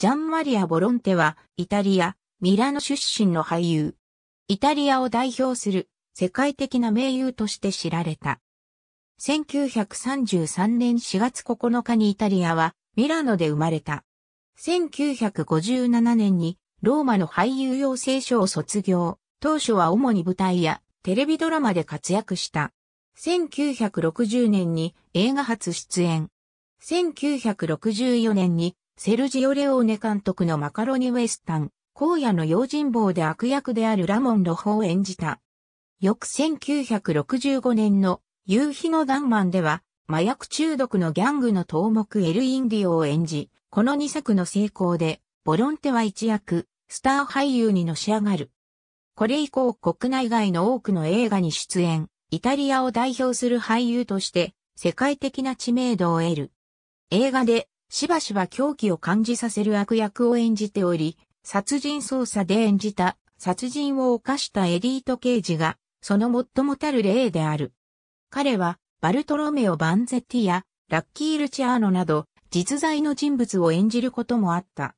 ジャンマリア・ボロンテは、イタリア、ミラノ出身の俳優。イタリアを代表する世界的な名優として知られた。1933年4月9日にイタリアはミラノで生まれた。1957年にローマの俳優養成所を卒業。当初は主に舞台やテレビドラマで活躍した。1960年に映画初出演。1964年にセルジオ・レオーネ監督のマカロニ・ウェスタン、荒野の用心棒で悪役であるラモン・ロホを演じた。翌1965年の夕日のダンマンでは、麻薬中毒のギャングの頭目エル・インディオを演じ、この2作の成功で、ボロンテは一役、スター俳優にのし上がる。これ以降国内外の多くの映画に出演、イタリアを代表する俳優として、世界的な知名度を得る。映画でしばしば狂気を感じさせる悪役を演じており、殺人捜査で演じた殺人を犯したエリート刑事が、その最もたる例である。彼は、バルトロメオ・バンゼッティや、ラッキー・ルチアーノなど、実在の人物を演じることもあった。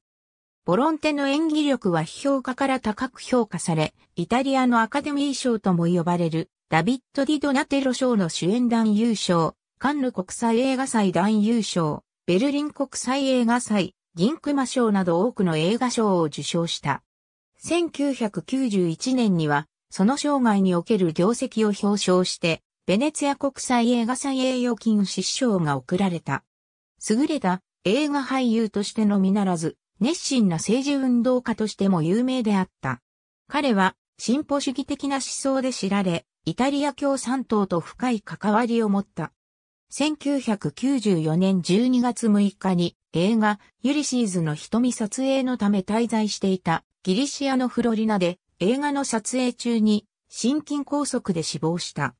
ボロンテの演技力は評価から高く評価され、イタリアのアカデミー賞とも呼ばれる、ダビッド・ディ・ドナテロ賞の主演団優賞、カンヌ国際映画祭団優賞。ベルリン国際映画祭、銀熊賞など多くの映画賞を受賞した。1991年には、その生涯における業績を表彰して、ベネツィア国際映画祭栄誉金失賞が贈られた。優れた映画俳優としてのみならず、熱心な政治運動家としても有名であった。彼は進歩主義的な思想で知られ、イタリア共産党と深い関わりを持った。1994年12月6日に映画ユリシーズの瞳撮影のため滞在していたギリシアのフロリナで映画の撮影中に心筋梗塞で死亡した。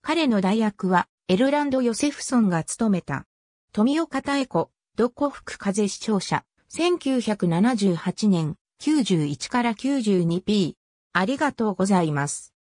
彼の代役はエルランド・ヨセフソンが務めた。富岡妙子、ドコフ風視聴者、1978年91から 92P。ありがとうございます。